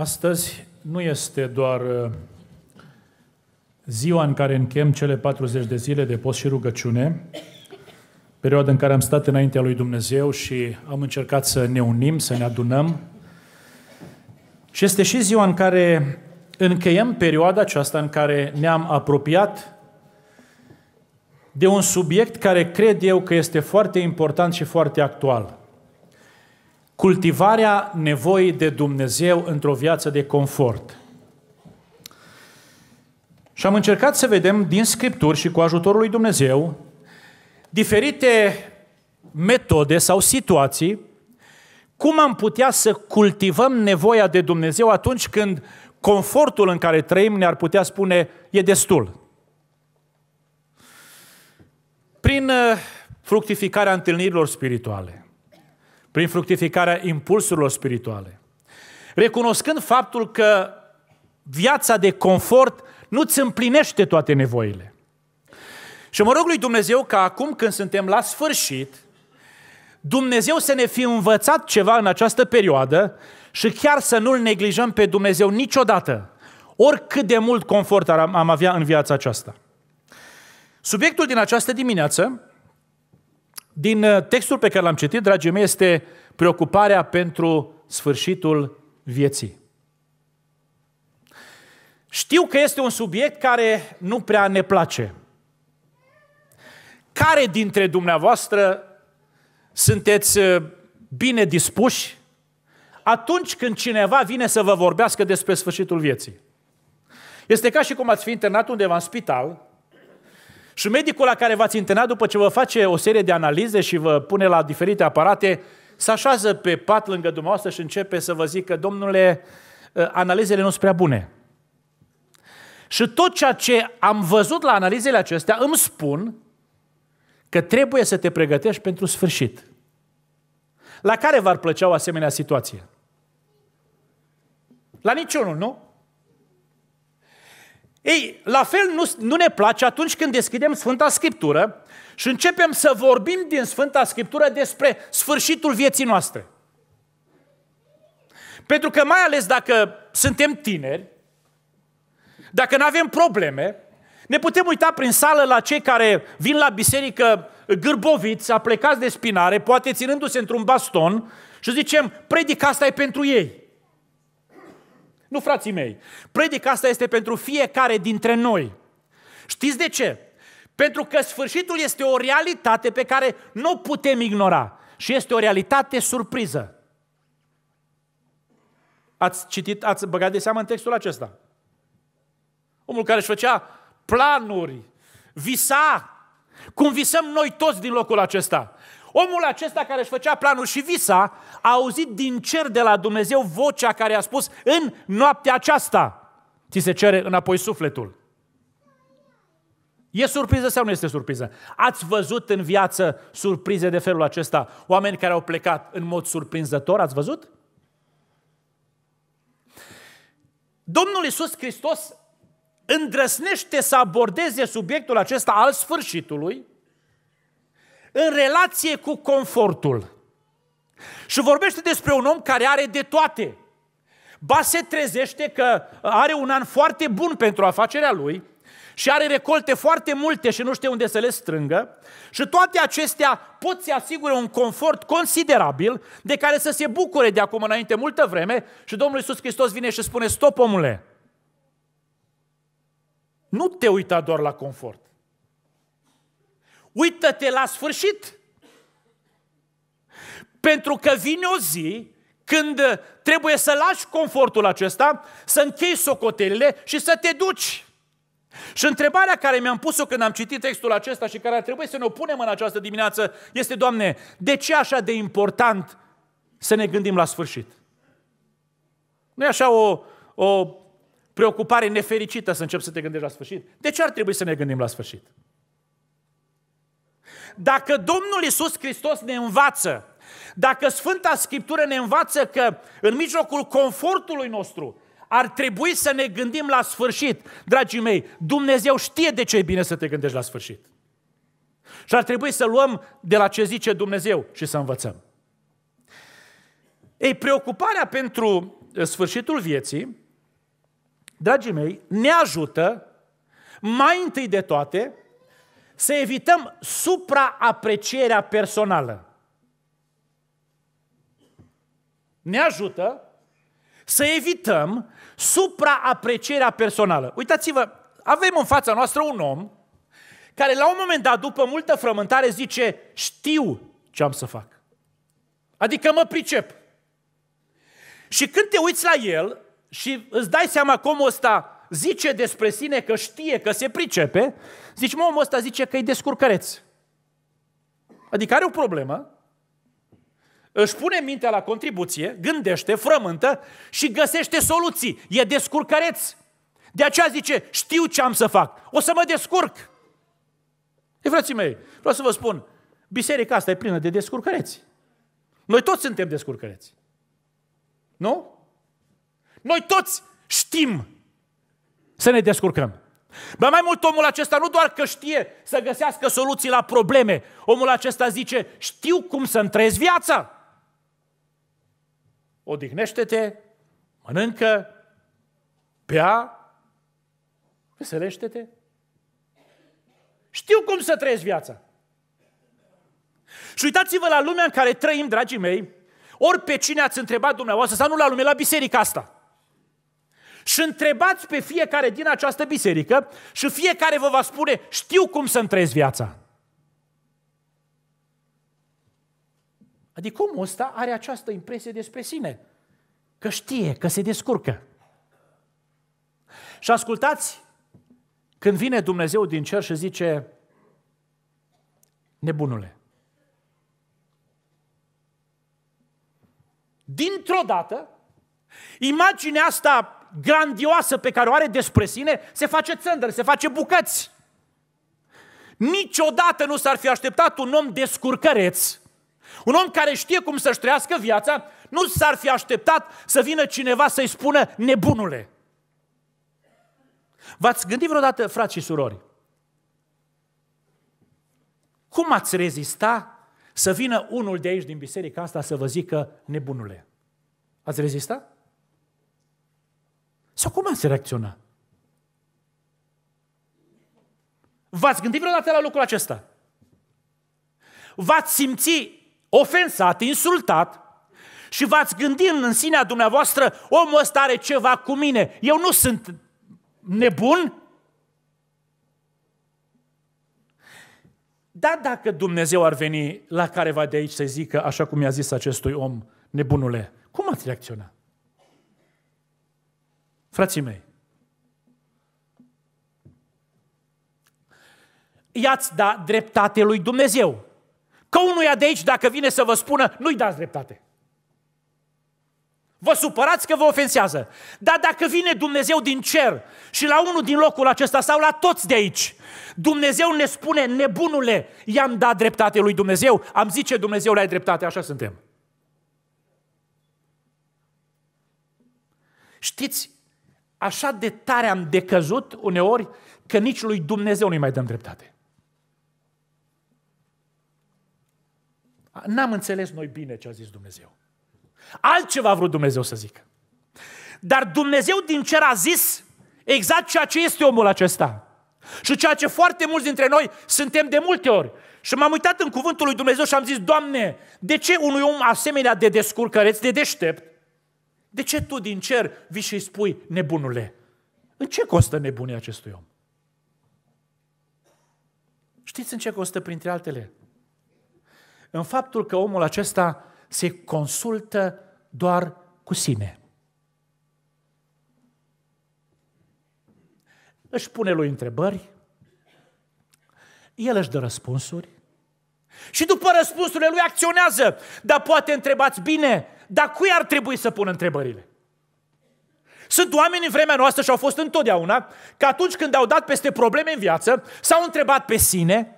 Astăzi nu este doar uh, ziua în care închem cele 40 de zile de post și rugăciune, perioada în care am stat înaintea lui Dumnezeu și am încercat să ne unim, să ne adunăm. Și este și ziua în care încheiem perioada aceasta în care ne-am apropiat de un subiect care cred eu că este foarte important și foarte actual cultivarea nevoii de Dumnezeu într-o viață de confort. Și am încercat să vedem din Scripturi și cu ajutorul lui Dumnezeu diferite metode sau situații cum am putea să cultivăm nevoia de Dumnezeu atunci când confortul în care trăim ne-ar putea spune e destul. Prin uh, fructificarea întâlnirilor spirituale – prin fructificarea impulsurilor spirituale. Recunoscând faptul că viața de confort nu îți împlinește toate nevoile. Și mă rog lui Dumnezeu că acum când suntem la sfârșit, Dumnezeu să ne fi învățat ceva în această perioadă și chiar să nu-L neglijăm pe Dumnezeu niciodată, oricât de mult confort am avea în viața aceasta. Subiectul din această dimineață din uh, textul pe care l-am citit, dragii mei, este preocuparea pentru sfârșitul vieții. Știu că este un subiect care nu prea ne place. Care dintre dumneavoastră sunteți uh, bine dispuși atunci când cineva vine să vă vorbească despre sfârșitul vieții? Este ca și cum ați fi internat undeva în spital și medicul la care v-ați internat, după ce vă face o serie de analize și vă pune la diferite aparate, se așează pe pat lângă dumneavoastră și începe să vă zică, domnule, ă, analizele nu sunt prea bune. Și tot ceea ce am văzut la analizele acestea îmi spun că trebuie să te pregătești pentru sfârșit. La care v-ar plăcea o asemenea situație? La niciunul, nu? Ei, la fel nu, nu ne place atunci când deschidem Sfânta Scriptură și începem să vorbim din Sfânta Scriptură despre sfârșitul vieții noastre. Pentru că mai ales dacă suntem tineri, dacă nu avem probleme, ne putem uita prin sală la cei care vin la biserică gârboviți, aplecați de spinare, poate ținându-se într-un baston și zicem, predica asta e pentru ei. Nu, frații mei, predica asta este pentru fiecare dintre noi. Știți de ce? Pentru că sfârșitul este o realitate pe care nu o putem ignora și este o realitate surpriză. Ați citit, ați băgat de seamă în textul acesta. Omul care își făcea planuri, visa, cum visăm noi toți din locul acesta. Omul acesta care își făcea planul și visa a auzit din cer de la Dumnezeu vocea care a spus în noaptea aceasta ți se cere înapoi sufletul. E surpriză sau nu este surpriză? Ați văzut în viață surprize de felul acesta? Oameni care au plecat în mod surprinzător, ați văzut? Domnul Iisus Hristos îndrăsnește să abordeze subiectul acesta al sfârșitului, în relație cu confortul. Și vorbește despre un om care are de toate. Ba se trezește că are un an foarte bun pentru afacerea lui și are recolte foarte multe și nu știe unde să le strângă și toate acestea pot să asigure un confort considerabil de care să se bucure de acum înainte multă vreme și Domnul Iisus Hristos vine și spune, stop omule, nu te uita doar la confort uită-te la sfârșit. Pentru că vine o zi când trebuie să lași confortul acesta, să închei socotelile și să te duci. Și întrebarea care mi-am pus-o când am citit textul acesta și care ar trebui să ne punem în această dimineață este, Doamne, de ce așa de important să ne gândim la sfârșit? Nu e așa o, o preocupare nefericită să încep să te gândești la sfârșit? De ce ar trebui să ne gândim la sfârșit? Dacă Domnul Isus Hristos ne învață, dacă Sfânta Scriptură ne învață că în mijlocul confortului nostru ar trebui să ne gândim la sfârșit, dragii mei, Dumnezeu știe de ce e bine să te gândești la sfârșit. Și ar trebui să luăm de la ce zice Dumnezeu și să învățăm. Ei, preocuparea pentru eh, sfârșitul vieții, dragii mei, ne ajută mai întâi de toate să evităm supraaprecierea personală. Ne ajută să evităm supraaprecierea personală. Uitați-vă, avem în fața noastră un om care la un moment dat, după multă frământare, zice știu ce am să fac. Adică mă pricep. Și când te uiți la el și îți dai seama cum ăsta zice despre sine că știe că se pricepe, Zici, mă, omul ăsta zice că e descurcăreț. Adică are o problemă, își pune mintea la contribuție, gândește, frământă și găsește soluții. E descurcăreț. De aceea zice, știu ce am să fac, o să mă descurc. E, frații mei, vreau să vă spun, biserica asta e plină de descurcăreți. Noi toți suntem descurcăreți. Nu? Noi toți știm să ne descurcăm. Ba mai mult, omul acesta nu doar că știe să găsească soluții la probleme, omul acesta zice, știu cum să-mi trăiesc viața. Odihnește-te, mănâncă, bea, veselește-te. Știu cum să trăiesc viața. Și uitați-vă la lumea în care trăim, dragii mei, ori pe cine ați întrebat dumneavoastră, sau nu la lume, la biserica asta – și întrebați pe fiecare din această biserică și fiecare vă va spune, știu cum să întrezi viața. Adică omul ăsta are această impresie despre sine, că știe, că se descurcă. Și ascultați, când vine Dumnezeu din cer și zice, nebunule, dintr-o dată, imaginea asta grandioasă pe care o are despre sine se face țândăr, se face bucăți. Niciodată nu s-ar fi așteptat un om descurcăreț, un om care știe cum să-și trăiască viața, nu s-ar fi așteptat să vină cineva să-i spună nebunule. V-ați gândit vreodată, frați și surori, cum ați rezista să vină unul de aici din biserica asta să vă zică nebunule? Ați rezista? Sau cum ați reacționa? V-ați gândit vreodată la lucrul acesta? V-ați simți ofensat, insultat și v-ați gândit în sinea dumneavoastră, omul ăsta are ceva cu mine, eu nu sunt nebun? Da, dacă Dumnezeu ar veni la careva de aici să zică, așa cum i-a zis acestui om, nebunule, cum ați reacționa? Frații mei, i-ați da dreptate lui Dumnezeu. Că unuia de aici, dacă vine să vă spună, nu-i dați dreptate. Vă supărați că vă ofensează. Dar dacă vine Dumnezeu din cer și la unul din locul acesta sau la toți de aici, Dumnezeu ne spune, nebunule, i-am dat dreptate lui Dumnezeu, am zice Dumnezeu le-ai dreptate, așa suntem. Știți așa de tare am decăzut uneori că nici lui Dumnezeu nu-i mai dăm dreptate. N-am înțeles noi bine ce a zis Dumnezeu. Altceva a vrut Dumnezeu să zică. Dar Dumnezeu din cer a zis exact ceea ce este omul acesta. Și ceea ce foarte mulți dintre noi suntem de multe ori. Și m-am uitat în cuvântul lui Dumnezeu și am zis, Doamne, de ce unui om asemenea de descurcăreț, de deștept, de ce tu din cer vii și spui, nebunule, în ce costă nebunia acestui om? Știți în ce costă, printre altele? În faptul că omul acesta se consultă doar cu sine. Își pune lui întrebări, el își dă răspunsuri, și după răspunsurile lui acționează. Dar poate întrebați bine, dar cui ar trebui să pun întrebările? Sunt oameni în vremea noastră și au fost întotdeauna că atunci când au dat peste probleme în viață, s-au întrebat pe sine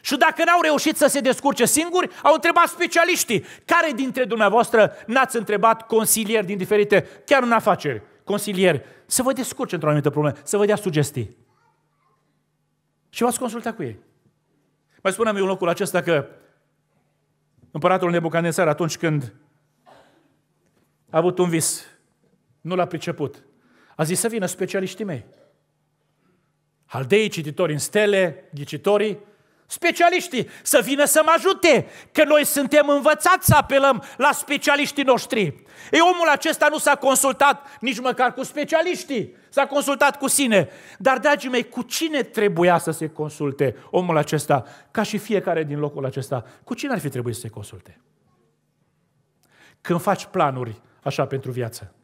și dacă n-au reușit să se descurce singuri, au întrebat specialiștii. Care dintre dumneavoastră n-ați întrebat consilieri din diferite, chiar în afaceri, consilieri, să vă descurce într-o anumită problemă, să vă dea sugestii? Și v-ați consultat cu ei. Mai păi spuneam eu în locul acesta că împăratul Nebucanesar, atunci când a avut un vis, nu l-a priceput, a zis să vină specialiștii mei. Haldeii, cititori în stele, ghicitorii, specialiștii să vină să mă ajute, că noi suntem învățați să apelăm la specialiștii noștri. Ei, omul acesta nu s-a consultat nici măcar cu specialiștii, s-a consultat cu sine. Dar, dragii mei, cu cine trebuia să se consulte omul acesta, ca și fiecare din locul acesta? Cu cine ar fi trebuit să se consulte? Când faci planuri așa pentru viață.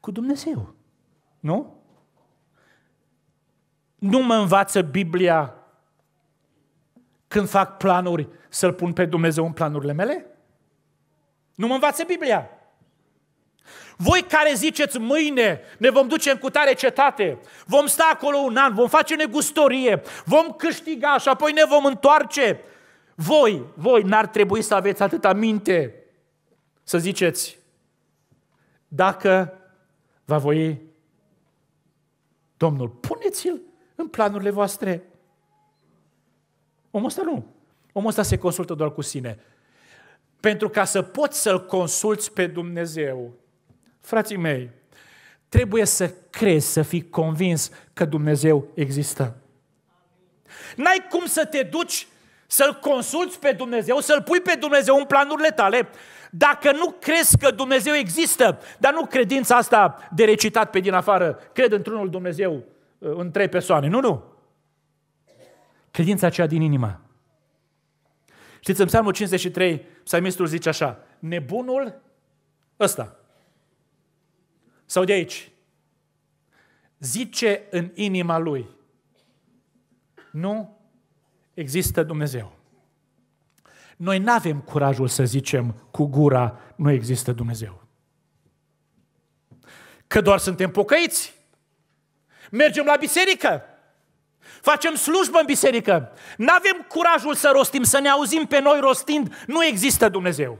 Cu Dumnezeu. Nu? Nu mă învață Biblia când fac planuri să-L pun pe Dumnezeu în planurile mele? Nu mă învață Biblia. Voi care ziceți mâine ne vom duce în cutare cetate, vom sta acolo un an, vom face negustorie, vom câștiga și apoi ne vom întoarce. Voi, voi n-ar trebui să aveți atâta minte să ziceți dacă va voi Domnul, puneți-l în planurile voastre. Omul ăsta nu. Omul ăsta se consultă doar cu sine. Pentru ca să poți să-L consulți pe Dumnezeu, frații mei, trebuie să crezi, să fii convins că Dumnezeu există. N-ai cum să te duci să-L consulți pe Dumnezeu, să-L pui pe Dumnezeu în planurile tale, dacă nu crezi că Dumnezeu există, dar nu credința asta de recitat pe din afară, cred într-unul Dumnezeu Uh, în trei persoane. Nu, nu. Credința aceea din inimă. Știți, în psalmul 53, psalmistul zice așa, nebunul ăsta, sau de aici, zice în inima lui, nu există Dumnezeu. Noi nu avem curajul să zicem cu gura, nu există Dumnezeu. Că doar suntem pocăiți. Mergem la biserică. Facem slujbă în biserică. Nu avem curajul să rostim, să ne auzim pe noi rostind. Nu există Dumnezeu.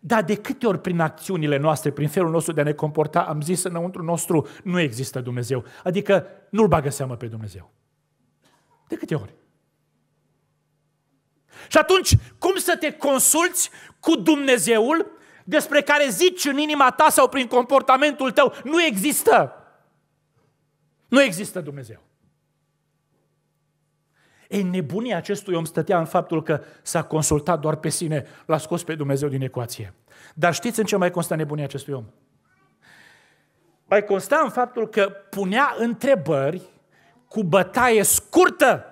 Dar de câte ori prin acțiunile noastre, prin felul nostru de a ne comporta, am zis înăuntru nostru, nu există Dumnezeu. Adică nu-L bagă seamă pe Dumnezeu. De câte ori? Și atunci, cum să te consulți cu Dumnezeul despre care zici în inima ta sau prin comportamentul tău, nu există? Nu există Dumnezeu. Ei, nebunia acestui om stătea în faptul că s-a consultat doar pe sine, l-a scos pe Dumnezeu din ecuație. Dar știți în ce mai consta nebunia acestui om? Mai consta în faptul că punea întrebări cu bătaie scurtă.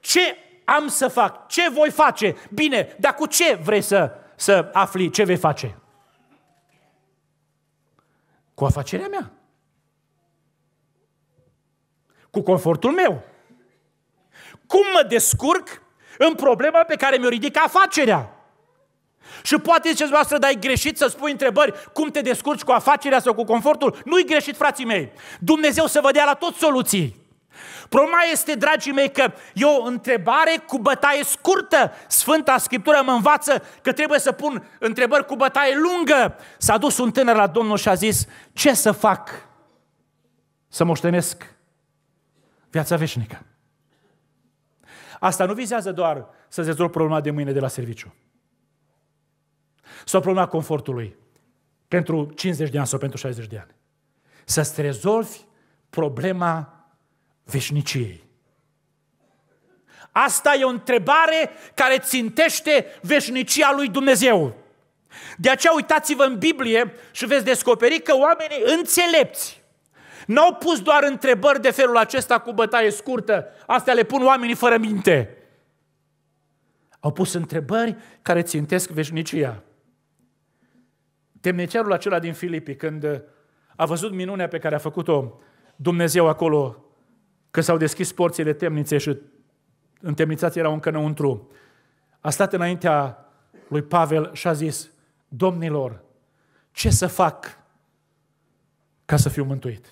Ce am să fac? Ce voi face? Bine, dar cu ce vrei să, să afli ce vei face? Cu afacerea mea cu confortul meu. Cum mă descurc în problema pe care mi-o ridică afacerea? Și poate ziceți voastră, dar e greșit să spui întrebări cum te descurci cu afacerea sau cu confortul? Nu-i greșit, frații mei. Dumnezeu să vă dea la tot soluții. Problema este, dragii mei, că e o întrebare cu bătaie scurtă. Sfânta Scriptură mă învață că trebuie să pun întrebări cu bătaie lungă. S-a dus un tânăr la Domnul și a zis, ce să fac să moștenesc viața veșnică. Asta nu vizează doar să rezolvi problema de mâine de la serviciu. Sau problema confortului pentru 50 de ani sau pentru 60 de ani. Să-ți rezolvi problema veșniciei. Asta e o întrebare care țintește veșnicia lui Dumnezeu. De aceea uitați-vă în Biblie și veți descoperi că oamenii înțelepți N-au pus doar întrebări de felul acesta cu bătaie scurtă. Astea le pun oamenii fără minte. Au pus întrebări care țintesc veșnicia. Temnicerul acela din Filipii, când a văzut minunea pe care a făcut-o Dumnezeu acolo, că s-au deschis porțile temniței și întemnițați erau încă înăuntru, a stat înaintea lui Pavel și a zis, Domnilor, ce să fac ca să fiu mântuit?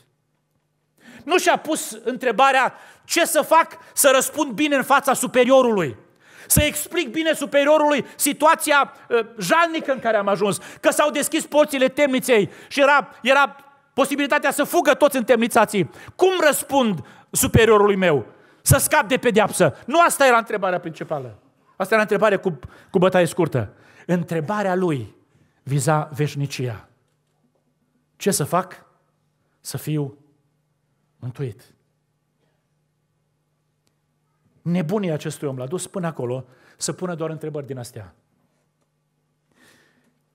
nu și-a pus întrebarea ce să fac să răspund bine în fața superiorului. Să explic bine superiorului situația uh, jalnică în care am ajuns, că s-au deschis porțile temniței și era, era posibilitatea să fugă toți în temnițații. Cum răspund superiorului meu? Să scap de pedeapsă. Nu asta era întrebarea principală. Asta era întrebarea cu, cu bătaie scurtă. Întrebarea lui viza veșnicia. Ce să fac? Să fiu mântuit. Nebunii acestui om l-a dus până acolo să pună doar întrebări din astea.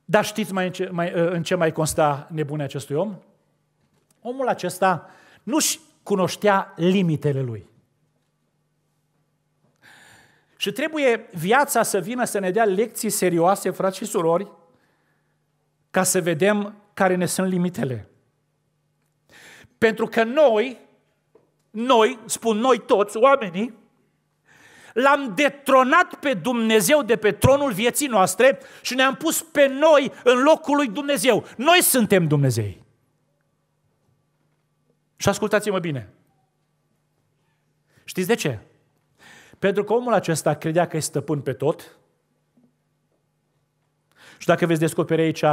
Dar știți mai în, ce, mai, ă, în ce mai consta nebunia acestui om? Omul acesta nu-și cunoștea limitele lui. Și trebuie viața să vină să ne dea lecții serioase, frați și surori, ca să vedem care ne sunt limitele. Pentru că noi, noi, spun noi toți, oamenii, L-am detronat pe Dumnezeu de pe tronul vieții noastre și ne-am pus pe noi în locul lui Dumnezeu. Noi suntem Dumnezei. Și ascultați-mă bine. Știți de ce? Pentru că omul acesta credea că e stăpân pe tot. Și dacă veți descoperi aici,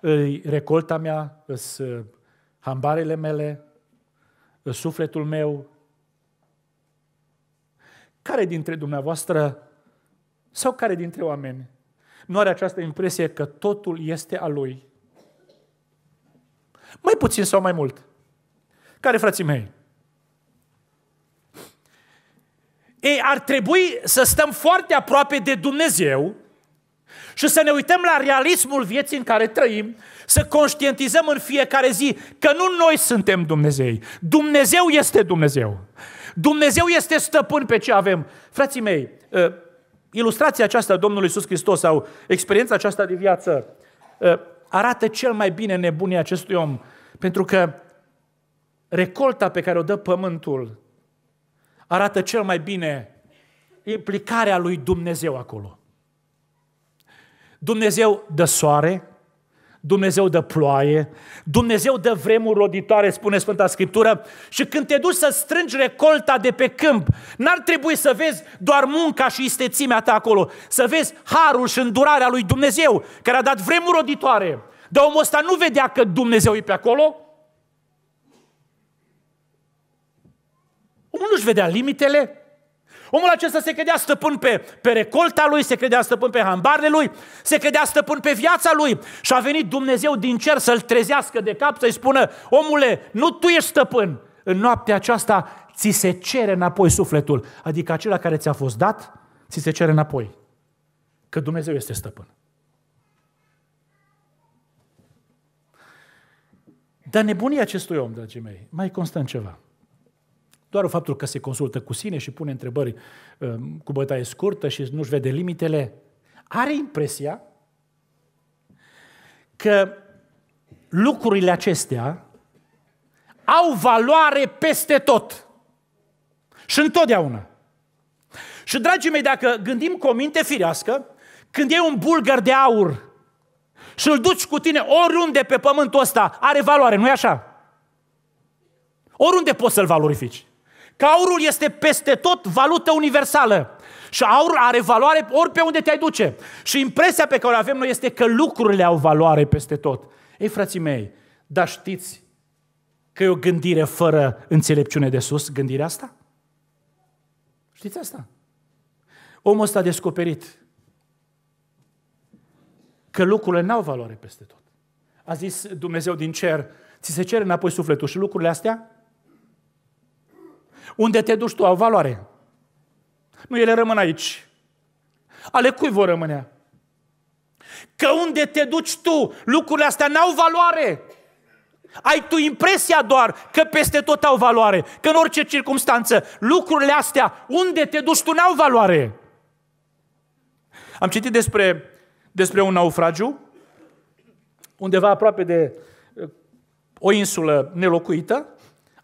îi recolta mea, îs hambarele mele, sufletul meu? Care dintre dumneavoastră sau care dintre oameni nu are această impresie că totul este a lui? Mai puțin sau mai mult? Care, frații mei? Ei, ar trebui să stăm foarte aproape de Dumnezeu și să ne uităm la realismul vieții în care trăim, să conștientizăm în fiecare zi că nu noi suntem Dumnezei. Dumnezeu este Dumnezeu. Dumnezeu este stăpân pe ce avem. Frații mei, ă, ilustrația aceasta a Domnului Iisus Hristos sau experiența aceasta de viață ă, arată cel mai bine nebunia acestui om. Pentru că recolta pe care o dă pământul arată cel mai bine implicarea lui Dumnezeu acolo. Dumnezeu dă soare, Dumnezeu dă ploaie, Dumnezeu dă vremuri roditoare, spune Sfânta Scriptură, și când te duci să strângi recolta de pe câmp, n-ar trebui să vezi doar munca și istețimea ta acolo, să vezi harul și îndurarea lui Dumnezeu, care a dat vremuri roditoare. Dar omul ăsta nu vedea că Dumnezeu e pe acolo, Omul nu-și vedea limitele, Omul acesta se credea stăpân pe, pe recolta lui, se credea stăpân pe hambarele lui, se credea stăpân pe viața lui și a venit Dumnezeu din cer să-l trezească de cap, să-i spună, omule, nu tu ești stăpân, în noaptea aceasta ți se cere înapoi sufletul, adică acela care ți-a fost dat, ți se cere înapoi, că Dumnezeu este stăpân. Dar nebunia acestui om, dragii mei, mai constă în ceva – doar faptul că se consultă cu sine și pune întrebări um, cu bătaie scurtă și nu-și vede limitele, are impresia că lucrurile acestea au valoare peste tot. Și întotdeauna. Și, dragii mei, dacă gândim cu o minte firească, când e un bulgar de aur și îl duci cu tine oriunde pe pământul ăsta, are valoare, nu-i așa? Oriunde poți să-l valorifici. Că aurul este peste tot valută universală. Și aurul are valoare ori pe unde te-ai duce. Și impresia pe care o avem noi este că lucrurile au valoare peste tot. Ei, frații mei, dar știți că e o gândire fără înțelepciune de sus, gândirea asta? Știți asta? Omul ăsta a descoperit că lucrurile n-au valoare peste tot. A zis Dumnezeu din cer, ți se cere înapoi sufletul și lucrurile astea unde te duci tu au valoare. Nu, ele rămân aici. Ale cui vor rămâne? Că unde te duci tu, lucrurile astea n-au valoare. Ai tu impresia doar că peste tot au valoare, că în orice circunstanță, lucrurile astea, unde te duci tu, n-au valoare. Am citit despre, despre un naufragiu, undeva aproape de uh, o insulă nelocuită,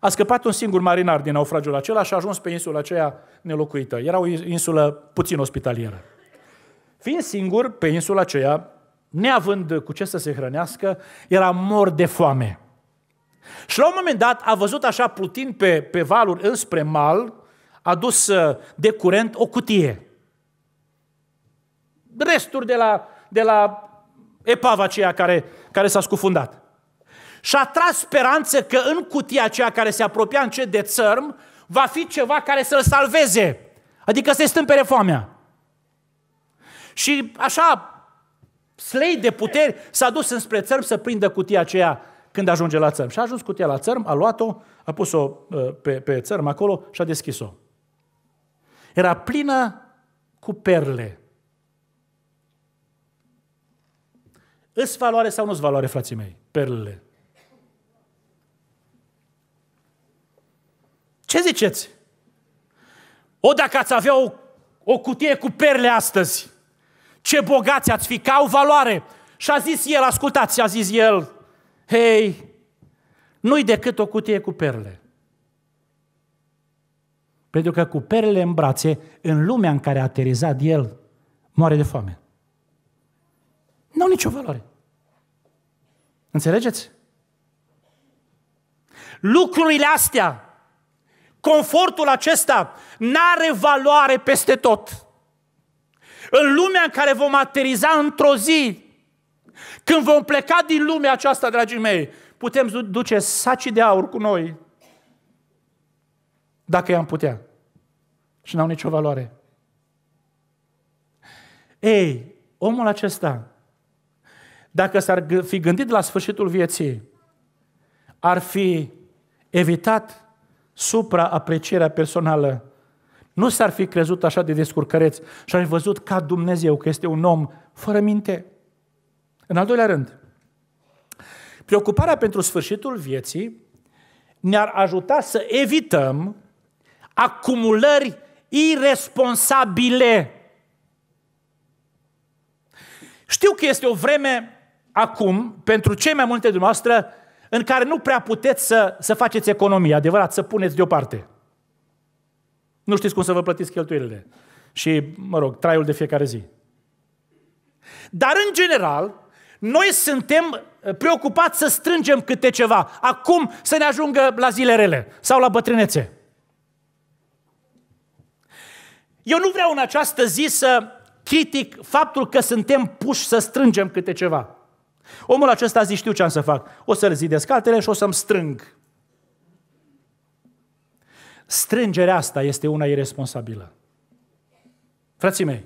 a scăpat un singur marinar din naufragiul acela și a ajuns pe insula aceea nelocuită. Era o insulă puțin ospitalieră. Fiind singur pe insula aceea, neavând cu ce să se hrănească, era mor de foame. Și la un moment dat a văzut așa plutind pe, pe valuri înspre mal, adus uh, de curent o cutie. Resturi de la, de la epava aceea care, care s-a scufundat și a tras speranță că în cutia aceea care se apropia încet de țărm, va fi ceva care să-l salveze. Adică să-i stâmpere foamea. Și așa, slei de puteri, s-a dus înspre țărm să prindă cutia aceea când ajunge la țărm. Și a ajuns cutia la țărm, a luat-o, a pus-o ă, pe, pe țărm acolo și a deschis-o. Era plină cu perle. Îs valoare sau nu-s valoare, frații mei, perlele? Ce ziceți? O, dacă ați avea o, o cutie cu perle astăzi, ce bogați ați fi, ca o valoare. Și a zis el, ascultați, a zis el, hei, nu-i decât o cutie cu perle. Pentru că cu perle în brațe, în lumea în care a aterizat el, moare de foame. Nu au nicio valoare. Înțelegeți? Lucrurile astea Confortul acesta n-are valoare peste tot. În lumea în care vom ateriza într-o zi, când vom pleca din lumea aceasta, dragii mei, putem duce saci de aur cu noi, dacă i-am putea. Și n-au nicio valoare. Ei, omul acesta, dacă s-ar fi gândit la sfârșitul vieții, ar fi evitat supraaprecierea personală. Nu s-ar fi crezut așa de descurcăreț și ar fi văzut ca Dumnezeu că este un om fără minte. În al doilea rând, preocuparea pentru sfârșitul vieții ne-ar ajuta să evităm acumulări irresponsabile. Știu că este o vreme acum, pentru cei mai multe dumneavoastră, în care nu prea puteți să, să faceți economie, adevărat, să puneți deoparte. Nu știți cum să vă plătiți cheltuielile și, mă rog, traiul de fiecare zi. Dar, în general, noi suntem uh, preocupați să strângem câte ceva. Acum să ne ajungă la zile rele sau la bătrânețe. Eu nu vreau în această zi să critic faptul că suntem puși să strângem câte ceva. Omul acesta zice, știu ce am să fac. O să-l zidesc altele și o să-mi strâng. Strângerea asta este una irresponsabilă. Frații mei,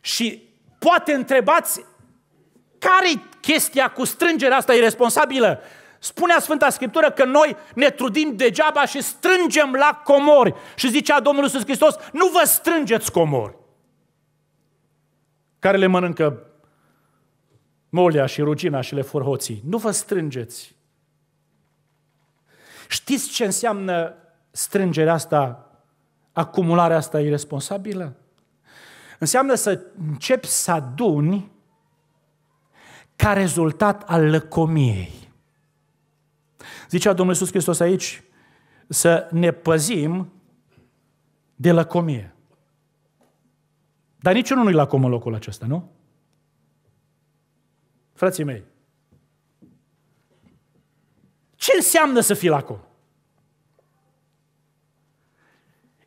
și poate întrebați care chestia cu strângerea asta irresponsabilă? Spunea Sfânta Scriptură că noi ne trudim degeaba și strângem la comori. Și zicea Domnul Iisus Hristos, nu vă strângeți comori care le mănâncă molia și rugina și le fur hoții. Nu vă strângeți. Știți ce înseamnă strângerea asta, acumularea asta irresponsabilă? Înseamnă să începi să aduni ca rezultat al lăcomiei. Zicea Domnul Iisus Hristos aici să ne păzim de lăcomie. Dar niciunul nu-i lacom în locul acesta, nu? frații mei, ce înseamnă să fii la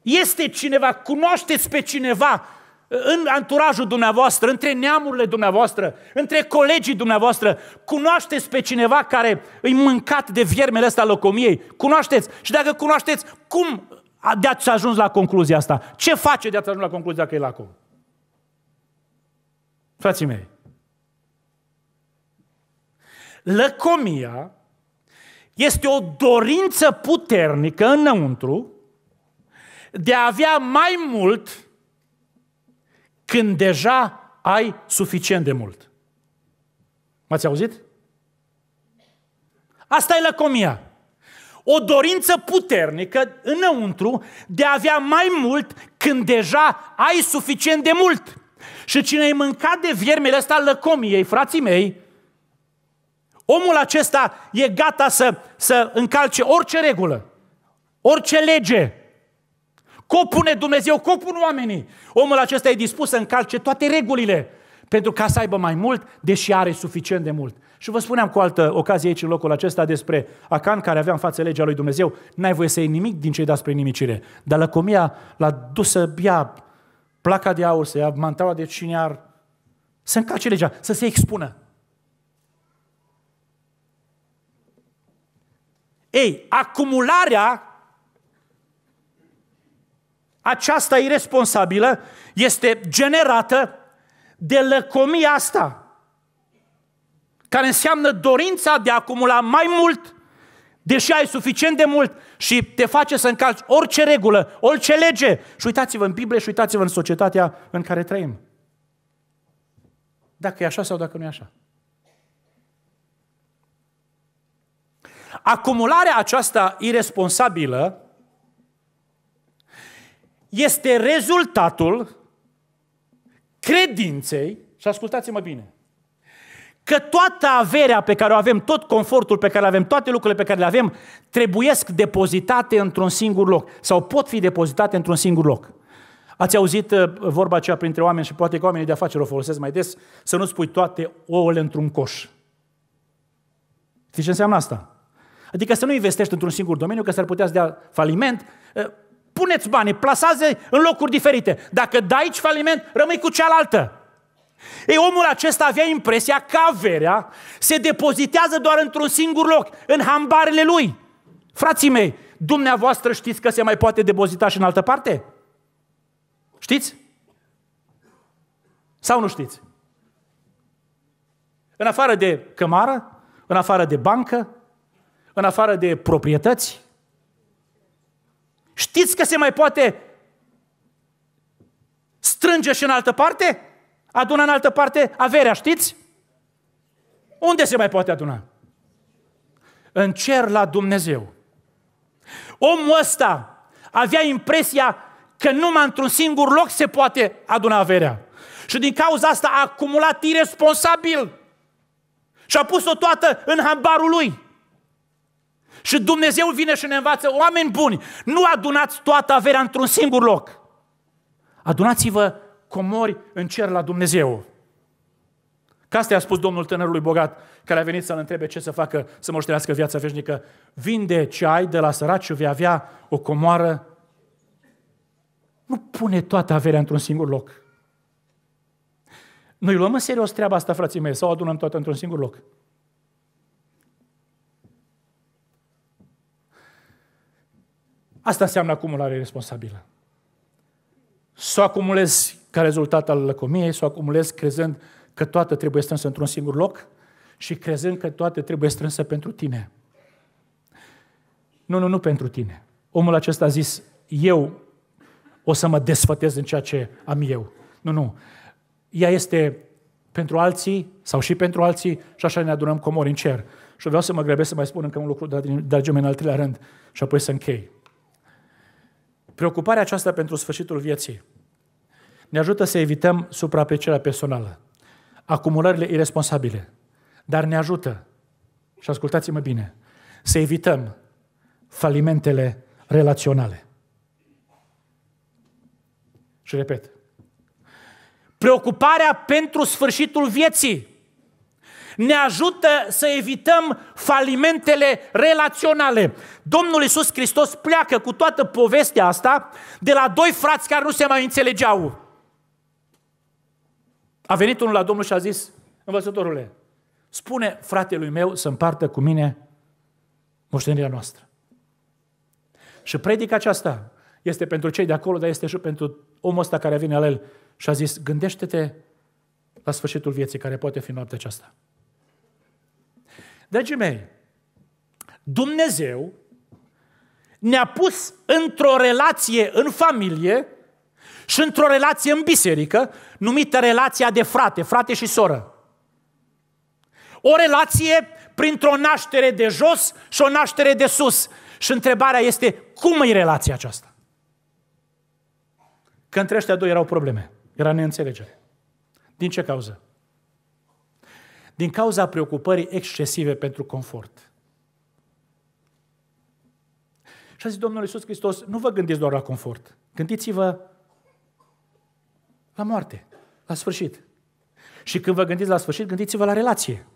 Este cineva, cunoașteți pe cineva în anturajul dumneavoastră, între neamurile dumneavoastră, între colegii dumneavoastră, cunoașteți pe cineva care îi mâncat de viermele ăsta locomiei, cunoașteți și dacă cunoașteți, cum de-ați ajuns la concluzia asta? Ce face de-ați ajuns la concluzia că e lacom? Frații mei, Lăcomia este o dorință puternică înăuntru de a avea mai mult când deja ai suficient de mult. M-ați auzit? Asta e lăcomia. O dorință puternică înăuntru de a avea mai mult când deja ai suficient de mult. Și cine ai mâncat de viermele ăsta lăcomiei, frații mei, Omul acesta e gata să, să încalce orice regulă, orice lege. Copune Dumnezeu, copul oamenii? Omul acesta e dispus să încalce toate regulile pentru ca să aibă mai mult, deși are suficient de mult. Și vă spuneam cu altă ocazie aici în locul acesta despre Acan care avea în față legea lui Dumnezeu, n-ai voie să iei nimic din cei dați spre nimicire. Dar lăcomia l-a dus să ia placa de aur, să ia mantaua de cine ar, să încalce legea, să se expună. Ei, acumularea aceasta irresponsabilă este generată de lăcomia asta, care înseamnă dorința de a acumula mai mult, deși ai suficient de mult și te face să încalci orice regulă, orice lege. Și uitați-vă în Biblie și uitați-vă în societatea în care trăim. Dacă e așa sau dacă nu e așa. Acumularea aceasta irresponsabilă este rezultatul credinței, și ascultați-mă bine, că toată averea pe care o avem, tot confortul pe care îl avem, toate lucrurile pe care le avem, trebuiesc depozitate într-un singur loc sau pot fi depozitate într-un singur loc. Ați auzit uh, vorba aceea printre oameni și poate că oamenii de afaceri o folosesc mai des, să nu spui toate ouăle într-un coș. Știți ce înseamnă asta? Adică să nu investești într-un singur domeniu, că s-ar putea să dea faliment. Eh, puneți banii, plasați în locuri diferite. Dacă dai aici faliment, rămâi cu cealaltă. Ei, omul acesta avea impresia că averea se depozitează doar într-un singur loc, în hambarele lui. Frații mei, dumneavoastră știți că se mai poate depozita și în altă parte? Știți? Sau nu știți? În afară de cămară, în afară de bancă, în afară de proprietăți? Știți că se mai poate strânge și în altă parte? Aduna în altă parte averea, știți? Unde se mai poate aduna? În cer la Dumnezeu. Omul ăsta avea impresia că numai într-un singur loc se poate aduna averea. Și din cauza asta a acumulat irresponsabil și a pus-o toată în hambarul lui. Și Dumnezeu vine și ne învață, oameni buni, nu adunați toată averea într-un singur loc. Adunați-vă comori în cer la Dumnezeu. Că asta a spus domnul tânărului bogat, care a venit să-l întrebe ce să facă să moștenească viața veșnică. Vinde ce ai de la sărat și vei avea o comoară. Nu pune toată averea într-un singur loc. Noi luăm în serios treaba asta, frații mei, sau adunăm toată într-un singur loc? Asta înseamnă acumulare responsabilă. Să o acumulezi ca rezultat al lăcomiei, să o acumulezi crezând că toată trebuie strânsă într-un singur loc și crezând că toate trebuie strânse pentru tine. Nu, nu, nu pentru tine. Omul acesta a zis, eu o să mă desfătez în ceea ce am eu. Nu, nu. Ea este pentru alții sau și pentru alții și așa ne adunăm comori în cer. Și vreau să mă grăbesc să mai spun încă un lucru, dar, dragii mei, în al treilea rând și apoi să închei. Preocuparea aceasta pentru sfârșitul vieții ne ajută să evităm supraaprecierea personală, acumulările irresponsabile, dar ne ajută, și ascultați-mă bine, să evităm falimentele relaționale. Și repet, preocuparea pentru sfârșitul vieții ne ajută să evităm falimentele relaționale. Domnul Iisus Hristos pleacă cu toată povestea asta de la doi frați care nu se mai înțelegeau. A venit unul la Domnul și a zis, învățătorule, spune fratelui meu să împartă cu mine moștenirea noastră. Și predica aceasta este pentru cei de acolo, dar este și pentru omul ăsta care vine la el și a zis, gândește-te la sfârșitul vieții, care poate fi noaptea aceasta. Dragii mei, Dumnezeu ne-a pus într-o relație în familie și într-o relație în biserică, numită relația de frate, frate și soră. O relație printr-o naștere de jos și o naștere de sus. Și întrebarea este, cum e relația aceasta? Că între ăștia doi erau probleme, era neînțelegere. Din ce cauză? din cauza preocupării excesive pentru confort. Și a zis Domnul Iisus Hristos, nu vă gândiți doar la confort, gândiți-vă la moarte, la sfârșit. Și când vă gândiți la sfârșit, gândiți-vă la relație.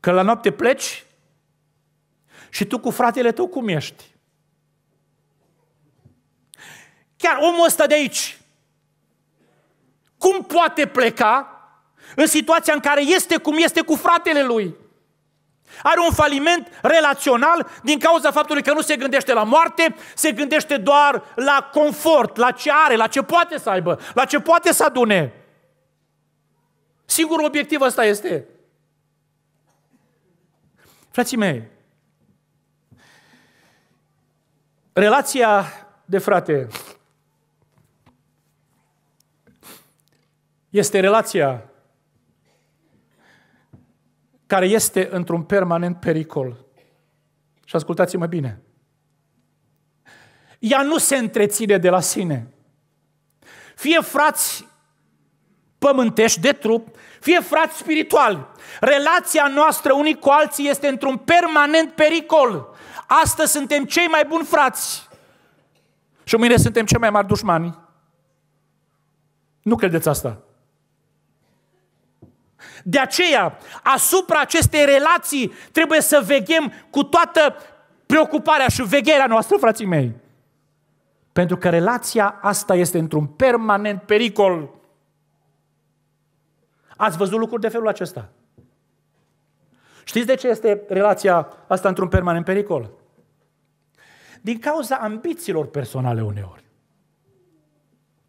Că la noapte pleci și tu cu fratele tău cum ești? Chiar omul ăsta de aici, cum poate pleca în situația în care este cum este cu fratele lui. Are un faliment relațional din cauza faptului că nu se gândește la moarte, se gândește doar la confort, la ce are, la ce poate să aibă, la ce poate să adune. Singurul obiectiv ăsta este. Frații mei, relația de frate este relația care este într-un permanent pericol. Și ascultați-mă bine. Ea nu se întreține de la sine. Fie frați pământești de trup, fie frați spirituali. Relația noastră unii cu alții este într-un permanent pericol. Astăzi suntem cei mai buni frați și mâine suntem cei mai mari dușmani. Nu credeți asta. De aceea, asupra acestei relații trebuie să veghem cu toată preocuparea și vegherea noastră, frații mei. Pentru că relația asta este într-un permanent pericol. Ați văzut lucruri de felul acesta? Știți de ce este relația asta într-un permanent pericol? Din cauza ambițiilor personale uneori.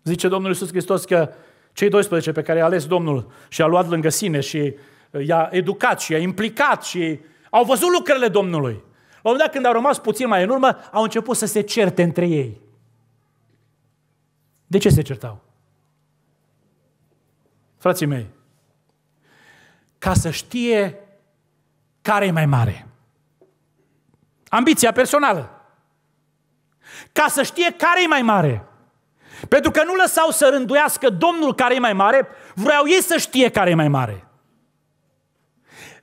Zice Domnul Iisus Hristos că cei 12 pe care i-a ales Domnul și a luat lângă sine și uh, i-a educat și i-a implicat și au văzut lucrurile Domnului. La un moment dat, când au rămas puțin mai în urmă, au început să se certe între ei. De ce se certau? Frații mei, ca să știe care e mai mare. Ambiția personală. Ca să știe care e mai mare. Pentru că nu lăsau să rânduiască Domnul care e mai mare, vreau ei să știe care e mai mare.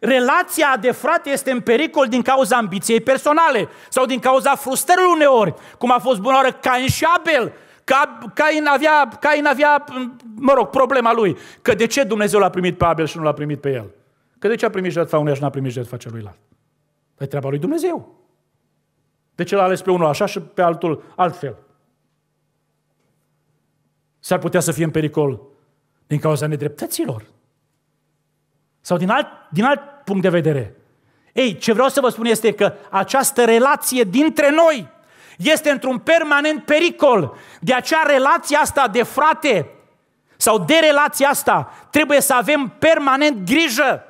Relația de frate este în pericol din cauza ambiției personale sau din cauza frustrării uneori, cum a fost bună oară Cain și Abel. Ca, Cain, avea, Cain avea, mă rog, problema lui, că de ce Dumnezeu l-a primit pe Abel și nu l-a primit pe el? Că de ce a primit jertfa unuia și nu a primit jertfa celuilalt? Păi treaba lui Dumnezeu. De ce l-a ales pe unul așa și pe altul altfel? s-ar putea să fie în pericol din cauza nedreptăților. Sau din alt, din alt punct de vedere. Ei, ce vreau să vă spun este că această relație dintre noi este într-un permanent pericol. De aceea relația asta de frate sau de relația asta trebuie să avem permanent grijă.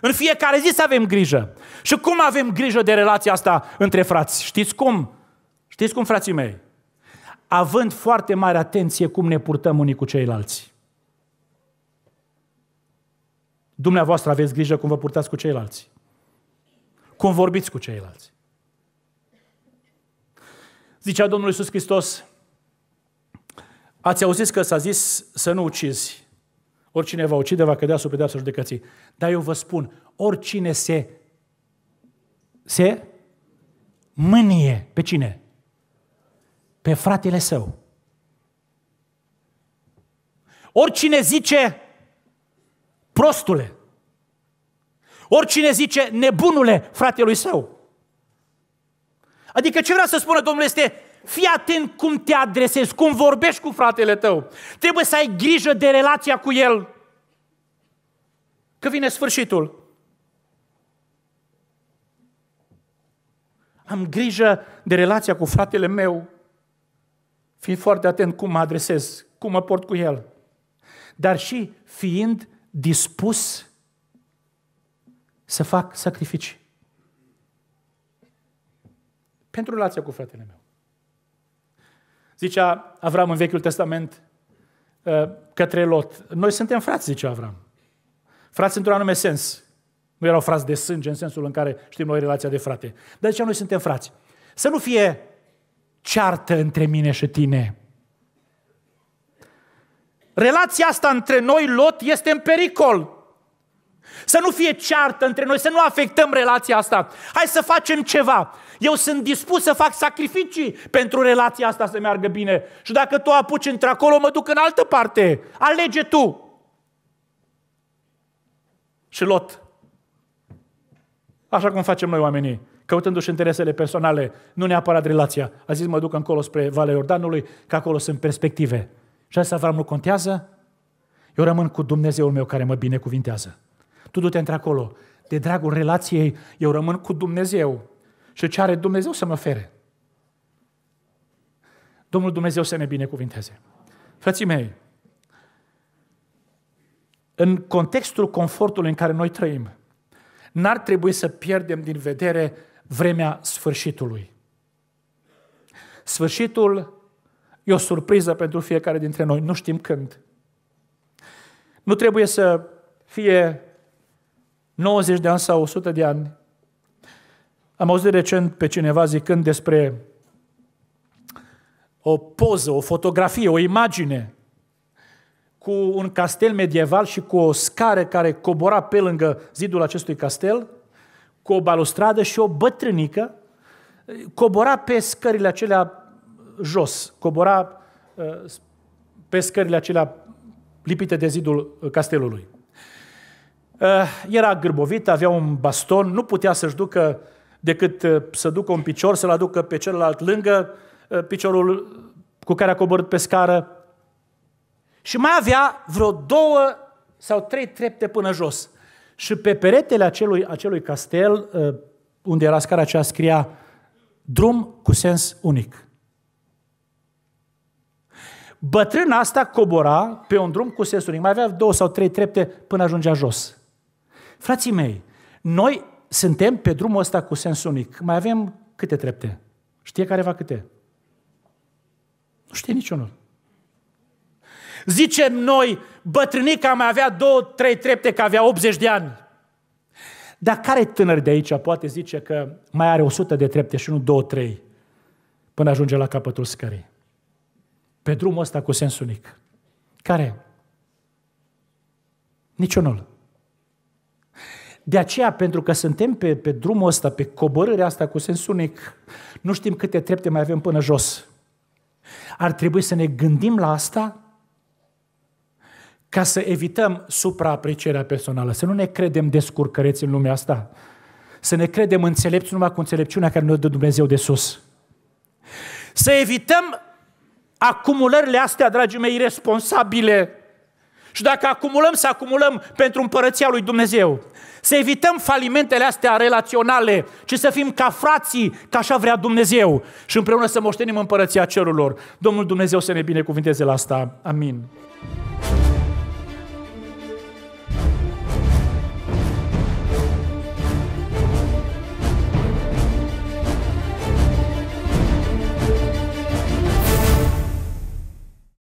În fiecare zi să avem grijă. Și cum avem grijă de relația asta între frați? Știți cum? Știți cum, frații mei? având foarte mare atenție cum ne purtăm unii cu ceilalți. Dumneavoastră aveți grijă cum vă purtați cu ceilalți. Cum vorbiți cu ceilalți. Zicea Domnul Iisus Hristos, ați auzit că s-a zis să nu ucizi. Oricine va ucide va cădea sub pedeapsa judecății. Dar eu vă spun, oricine se se mânie pe cine? pe fratele său. Oricine zice prostule, oricine zice nebunule fratelui său. Adică ce vrea să spună Domnul este, fii atent cum te adresezi, cum vorbești cu fratele tău. Trebuie să ai grijă de relația cu el. Că vine sfârșitul. Am grijă de relația cu fratele meu fii foarte atent cum mă adresez, cum mă port cu el, dar și fiind dispus să fac sacrificii. Pentru relația cu fratele meu. Zicea Avram în Vechiul Testament ă, către Lot. Noi suntem frați, zice Avram. Frați într-un anume sens. Nu erau frați de sânge în sensul în care știm noi relația de frate. Dar zicea, noi suntem frați. Să nu fie ceartă între mine și tine. Relația asta între noi, Lot, este în pericol. Să nu fie ceartă între noi, să nu afectăm relația asta. Hai să facem ceva. Eu sunt dispus să fac sacrificii pentru relația asta să meargă bine. Și dacă tu apuci într-acolo, mă duc în altă parte. Alege tu. Și Lot. Așa cum facem noi oamenii căutându-și interesele personale, nu neapărat relația. A zis, mă duc încolo spre Valea Iordanului, că acolo sunt perspective. Și asta Avram nu contează? Eu rămân cu Dumnezeul meu care mă binecuvintează. Tu du-te într-acolo. De dragul relației, eu rămân cu Dumnezeu. Și ce are Dumnezeu să mă ofere? Domnul Dumnezeu să ne binecuvinteze. Frății mei, în contextul confortului în care noi trăim, n-ar trebui să pierdem din vedere vremea sfârșitului. Sfârșitul e o surpriză pentru fiecare dintre noi, nu știm când. Nu trebuie să fie 90 de ani sau 100 de ani. Am auzit recent pe cineva zicând despre o poză, o fotografie, o imagine cu un castel medieval și cu o scară care cobora pe lângă zidul acestui castel – cu o balustradă și o bătrânică cobora pe scările acelea jos, cobora uh, pe scările acelea lipite de zidul uh, castelului. Uh, era gârbovit, avea un baston, nu putea să-și ducă decât să ducă un picior, să-l aducă pe celălalt lângă piciorul cu care a coborât pe scară. Și mai avea vreo două sau trei trepte până jos. Și pe peretele acelui, acelui castel, uh, unde era scara aceea, scria drum cu sens unic. Bătrâna asta cobora pe un drum cu sens unic. Mai avea două sau trei trepte până ajungea jos. Frații mei, noi suntem pe drumul ăsta cu sens unic. Mai avem câte trepte? Știe careva câte? Nu știe niciunul. Zicem noi, bătrânica mai avea două, trei trepte că avea 80 de ani. Dar care tânăr de aici poate zice că mai are 100 de trepte și nu 2, 3 până ajunge la capătul scării? Pe drumul ăsta cu sens unic. Care? Niciunul. De aceea, pentru că suntem pe, pe drumul ăsta, pe coborârea asta cu sens unic, nu știm câte trepte mai avem până jos. Ar trebui să ne gândim la asta ca să evităm supraaprecierea personală, să nu ne credem descurcăreți în lumea asta, să ne credem înțelepți numai cu înțelepciunea care ne dă Dumnezeu de sus. Să evităm acumulările astea, dragii mei, irresponsabile. Și dacă acumulăm, să acumulăm pentru împărăția lui Dumnezeu. Să evităm falimentele astea relaționale, ci să fim ca frații, ca așa vrea Dumnezeu și împreună să moștenim împărăția cerurilor. Domnul Dumnezeu să ne binecuvinteze la asta. Amin.